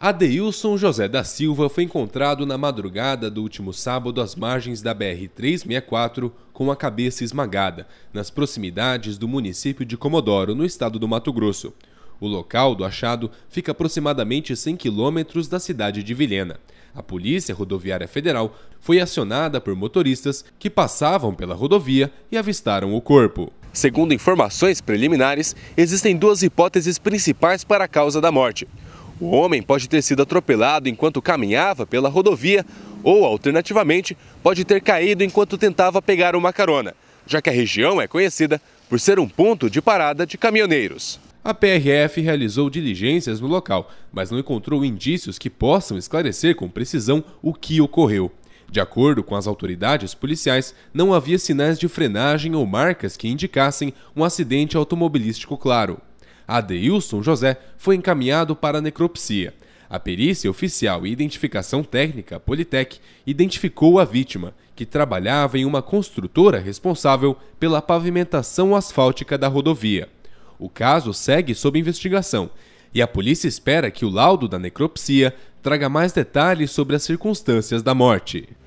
Adeilson José da Silva foi encontrado na madrugada do último sábado às margens da BR-364 com a cabeça esmagada, nas proximidades do município de Comodoro, no estado do Mato Grosso. O local do achado fica aproximadamente 100 quilômetros da cidade de Vilhena. A Polícia Rodoviária Federal foi acionada por motoristas que passavam pela rodovia e avistaram o corpo. Segundo informações preliminares, existem duas hipóteses principais para a causa da morte. O homem pode ter sido atropelado enquanto caminhava pela rodovia ou, alternativamente, pode ter caído enquanto tentava pegar uma carona, já que a região é conhecida por ser um ponto de parada de caminhoneiros. A PRF realizou diligências no local, mas não encontrou indícios que possam esclarecer com precisão o que ocorreu. De acordo com as autoridades policiais, não havia sinais de frenagem ou marcas que indicassem um acidente automobilístico claro. Adeilson José foi encaminhado para necropsia. A perícia oficial e identificação técnica Politec identificou a vítima, que trabalhava em uma construtora responsável pela pavimentação asfáltica da rodovia. O caso segue sob investigação e a polícia espera que o laudo da necropsia traga mais detalhes sobre as circunstâncias da morte.